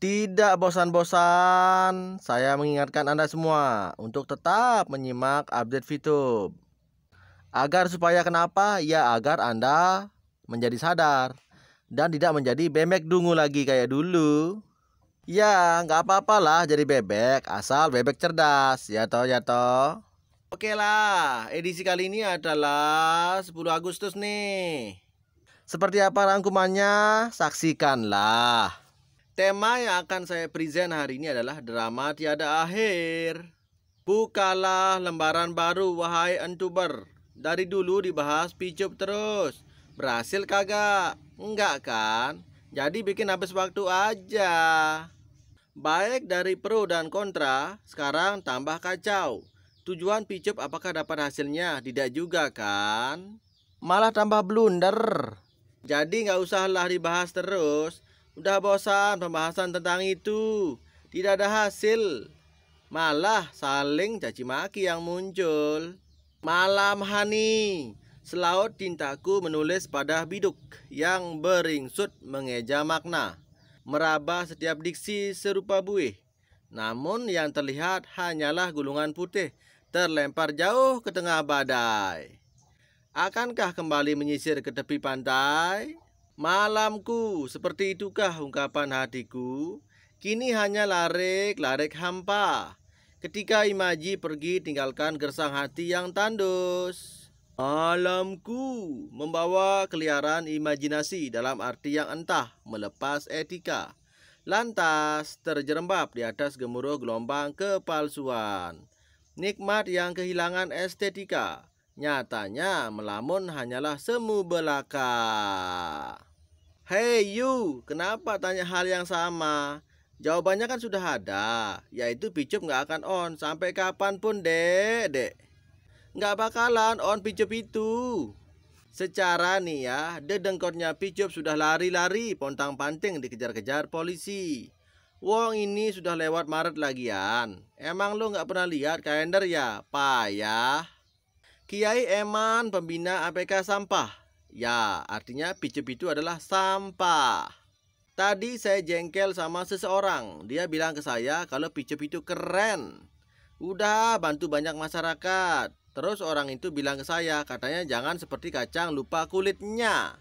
Tidak bosan-bosan, saya mengingatkan Anda semua untuk tetap menyimak update VTube. Agar supaya kenapa? Ya agar Anda menjadi sadar dan tidak menjadi bebek dungu lagi kayak dulu. Ya, nggak apa-apalah jadi bebek asal bebek cerdas, ya toh ya toh. Oke lah, edisi kali ini adalah 10 Agustus nih. Seperti apa rangkumannya? Saksikanlah. Tema yang akan saya present hari ini adalah drama tiada akhir. Bukalah lembaran baru wahai entuber. Dari dulu dibahas picup terus. Berhasil kagak? Enggak kan? Jadi bikin habis waktu aja. Baik dari pro dan kontra, sekarang tambah kacau. Tujuan picup apakah dapat hasilnya? Tidak juga kan? Malah tambah blunder. Jadi nggak usahlah dibahas terus Udah bosan pembahasan tentang itu. Tidak ada hasil. Malah saling caci maki yang muncul. Malam Hani, selaut tintaku menulis pada biduk yang beringsut mengeja makna. Meraba setiap diksi serupa buih. Namun yang terlihat hanyalah gulungan putih terlempar jauh ke tengah badai. Akankah kembali menyisir ke tepi pantai? Malamku, seperti itukah ungkapan hatiku? Kini hanya larik-larik hampa. Ketika Imaji pergi tinggalkan gersang hati yang tandus. Alamku membawa keliaran imajinasi dalam arti yang entah melepas etika. Lantas terjerembab di atas gemuruh gelombang kepalsuan. Nikmat yang kehilangan estetika. Nyatanya melamun hanyalah semu belaka. Hey you, kenapa tanya hal yang sama? Jawabannya kan sudah ada, yaitu Picup nggak akan on sampai kapanpun, dek, dek. Nggak bakalan on Picup itu. Secara nih ya, dedengkotnya Picup sudah lari-lari pontang-panting dikejar-kejar polisi. Wong ini sudah lewat Maret lagian. Emang lo nggak pernah lihat kalender ya? Payah. Kiai Eman, pembina APK Sampah, Ya, artinya picep itu adalah sampah. Tadi saya jengkel sama seseorang. Dia bilang ke saya kalau picep itu keren. Udah bantu banyak masyarakat. Terus orang itu bilang ke saya, katanya jangan seperti kacang lupa kulitnya.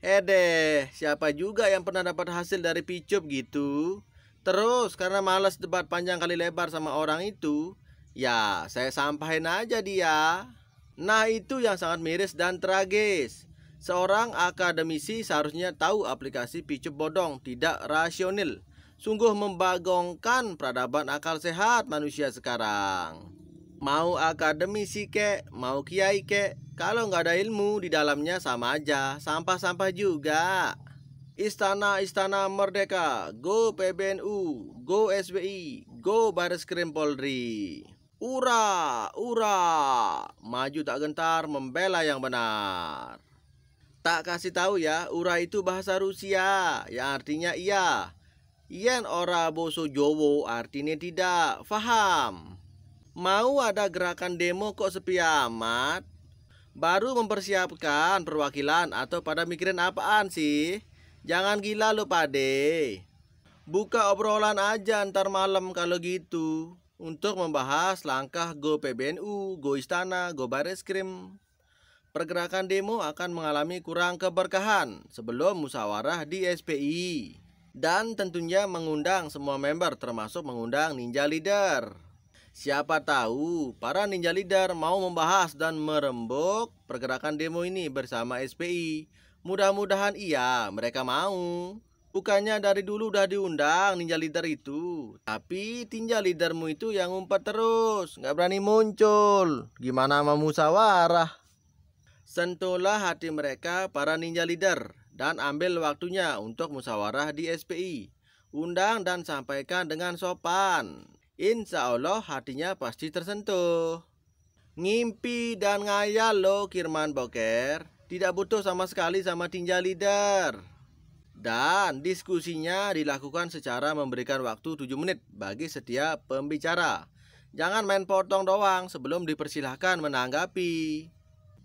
Ede, eh siapa juga yang pernah dapat hasil dari picup gitu? Terus karena malas debat panjang kali lebar sama orang itu, ya saya sampahin aja dia. Nah itu yang sangat miris dan tragis. Seorang akademisi seharusnya tahu aplikasi picup bodong tidak rasional. Sungguh membagongkan peradaban akal sehat manusia sekarang. Mau akademisi kek, mau kiai kek, kalau nggak ada ilmu di dalamnya sama aja, sampah-sampah juga. Istana-istana merdeka, go PBNU, go SBI, go Baris Krim Polri. Ura, ura, maju tak gentar membela yang benar. Tak kasih tahu ya, ura itu bahasa Rusia, yang artinya iya. Yen ora boso Jowo artinya tidak, faham. Mau ada gerakan demo kok sepi amat? Baru mempersiapkan perwakilan atau pada mikirin apaan sih? Jangan gila lo pade. Buka obrolan aja ntar malam kalau gitu. Untuk membahas langkah Go PBNU, Go Istana, Go Bareskrim pergerakan demo akan mengalami kurang keberkahan sebelum musyawarah di SPI. Dan tentunya mengundang semua member termasuk mengundang Ninja Leader. Siapa tahu para Ninja Leader mau membahas dan merembuk pergerakan demo ini bersama SPI. Mudah-mudahan iya mereka mau. Bukannya dari dulu udah diundang ninja leader itu Tapi ninja leadermu itu yang umpet terus Nggak berani muncul Gimana sama musawarah Sentuhlah hati mereka para ninja leader dan ambil waktunya untuk musyawarah di SPI. Undang dan sampaikan dengan sopan. Insya Allah hatinya pasti tersentuh. Ngimpi dan ngayal lo Kirman Boker. Tidak butuh sama sekali sama ninja leader. Dan diskusinya dilakukan secara memberikan waktu 7 menit bagi setiap pembicara. Jangan main potong doang sebelum dipersilahkan menanggapi.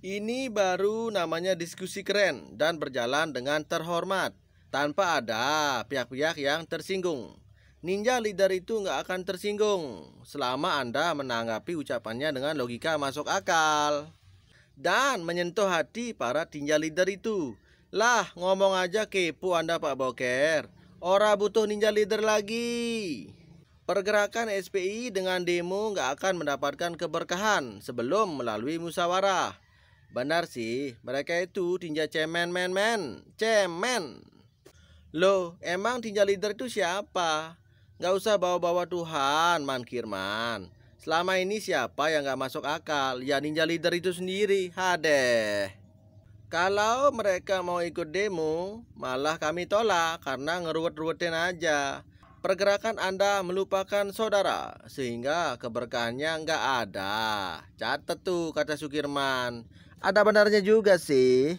Ini baru namanya diskusi keren dan berjalan dengan terhormat tanpa ada pihak-pihak yang tersinggung. Ninja leader itu nggak akan tersinggung selama Anda menanggapi ucapannya dengan logika masuk akal dan menyentuh hati para ninja leader itu. Lah, ngomong aja kepo Anda Pak Boker. Ora butuh ninja leader lagi. Pergerakan SPI dengan demo nggak akan mendapatkan keberkahan sebelum melalui musyawarah Benar sih, mereka itu tinja cemen men men, cemen. Loh, emang tinja leader itu siapa? Gak usah bawa-bawa Tuhan, Man Kirman. Selama ini siapa yang gak masuk akal? Ya ninja leader itu sendiri, hadeh. Kalau mereka mau ikut demo, malah kami tolak karena ngeruwet-ruwetin aja. Pergerakan Anda melupakan saudara, sehingga keberkahannya nggak ada. catet tuh kata Sukirman ada benarnya juga sih.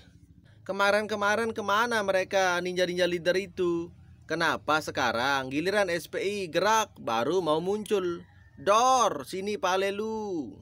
Kemarin-kemarin kemana mereka ninja-ninja leader itu? Kenapa sekarang giliran SPI gerak baru mau muncul? Dor, sini pale lu.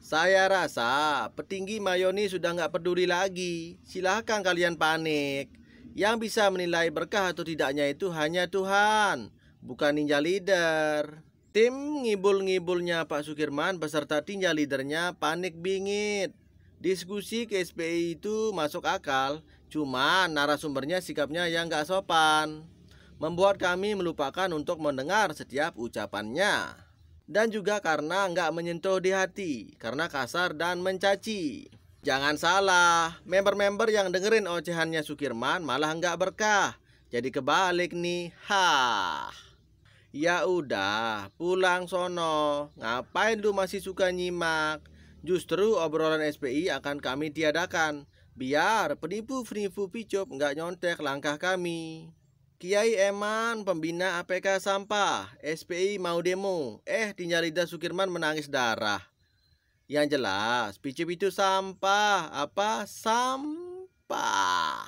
Saya rasa petinggi Mayoni sudah nggak peduli lagi. Silahkan kalian panik. Yang bisa menilai berkah atau tidaknya itu hanya Tuhan, bukan ninja leader. Tim ngibul-ngibulnya Pak Sukirman beserta ninja leadernya panik bingit. Diskusi ke SPI itu masuk akal, cuma narasumbernya sikapnya yang gak sopan. Membuat kami melupakan untuk mendengar setiap ucapannya. Dan juga karena gak menyentuh di hati, karena kasar dan mencaci. Jangan salah, member-member yang dengerin ocehannya Sukirman malah gak berkah. Jadi kebalik nih, ha. Ya udah, pulang sono. Ngapain lu masih suka nyimak? Justru obrolan SPI akan kami tiadakan, biar penipu-penipu picop nggak nyontek langkah kami. Kiai Eman, pembina APK Sampah, SPI mau demo, eh Tinjalida Sukirman menangis darah. Yang jelas, picup itu sampah, apa? Sampah.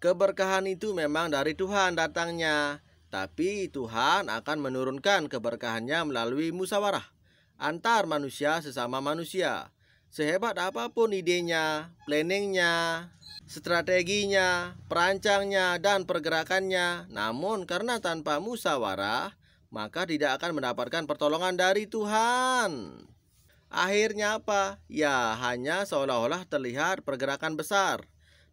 Keberkahan itu memang dari Tuhan datangnya, tapi Tuhan akan menurunkan keberkahannya melalui musawarah antar manusia sesama manusia. Sehebat apapun idenya, planningnya, strateginya, perancangnya, dan pergerakannya, namun karena tanpa musyawarah, maka tidak akan mendapatkan pertolongan dari Tuhan. Akhirnya apa? Ya, hanya seolah-olah terlihat pergerakan besar.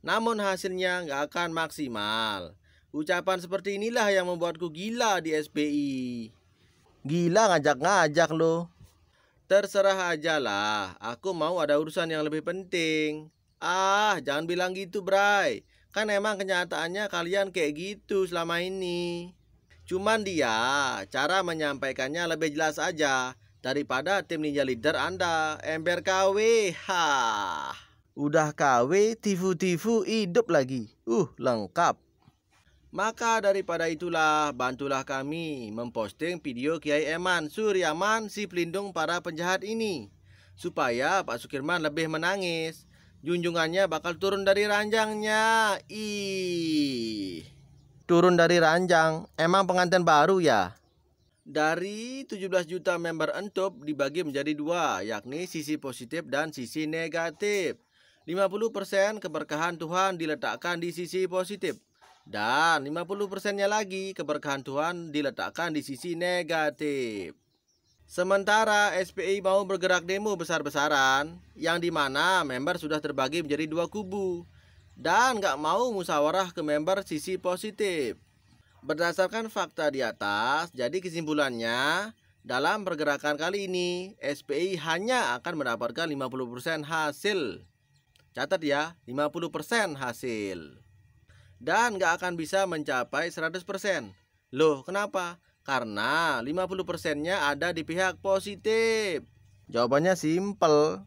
Namun hasilnya nggak akan maksimal. Ucapan seperti inilah yang membuatku gila di SPI. Gila ngajak-ngajak loh. Terserah aja lah, aku mau ada urusan yang lebih penting. Ah, jangan bilang gitu, Bray. Kan emang kenyataannya kalian kayak gitu selama ini. Cuman dia, cara menyampaikannya lebih jelas aja daripada tim ninja leader Anda, Ember KW. Ha. Udah KW, tifu-tifu hidup lagi. Uh, lengkap. Maka daripada itulah bantulah kami memposting video Kiai Eman Suryaman si pelindung para penjahat ini Supaya Pak Sukirman lebih menangis Junjungannya bakal turun dari ranjangnya i Turun dari ranjang Emang pengantin baru ya? Dari 17 juta member Entop dibagi menjadi dua Yakni sisi positif dan sisi negatif 50% keberkahan Tuhan diletakkan di sisi positif dan 50%-nya lagi keberkahan Tuhan diletakkan di sisi negatif. Sementara SPI mau bergerak demo besar-besaran yang dimana member sudah terbagi menjadi dua kubu dan gak mau musyawarah ke member sisi positif. Berdasarkan fakta di atas, jadi kesimpulannya dalam pergerakan kali ini SPI hanya akan mendapatkan 50% hasil. Catat ya, 50% hasil dan nggak akan bisa mencapai 100%. Loh, kenapa? Karena 50%-nya ada di pihak positif. Jawabannya simpel.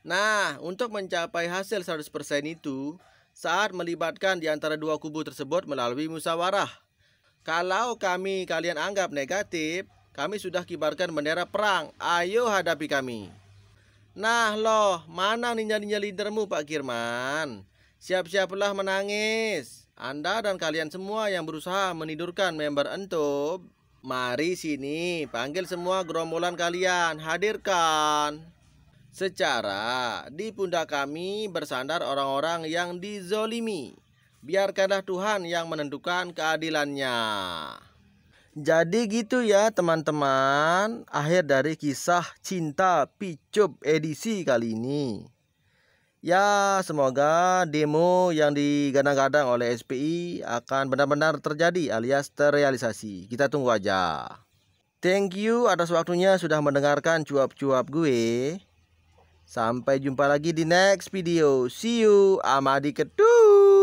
Nah, untuk mencapai hasil 100% itu, saat melibatkan di antara dua kubu tersebut melalui musyawarah. Kalau kami kalian anggap negatif, kami sudah kibarkan bendera perang. Ayo hadapi kami. Nah loh, mana ninja-ninja leadermu Pak Kirman? Siap-siaplah menangis. Anda dan kalian semua yang berusaha menidurkan member entub, mari sini panggil semua gerombolan kalian, hadirkan. Secara di pundak kami bersandar orang-orang yang dizolimi. Biarkanlah Tuhan yang menentukan keadilannya. Jadi gitu ya teman-teman Akhir dari kisah cinta Picup edisi kali ini Ya, semoga demo yang digadang-gadang oleh SPI akan benar-benar terjadi alias terrealisasi. Kita tunggu aja. Thank you atas waktunya sudah mendengarkan cuap-cuap gue. Sampai jumpa lagi di next video. See you, Amadi Ketu.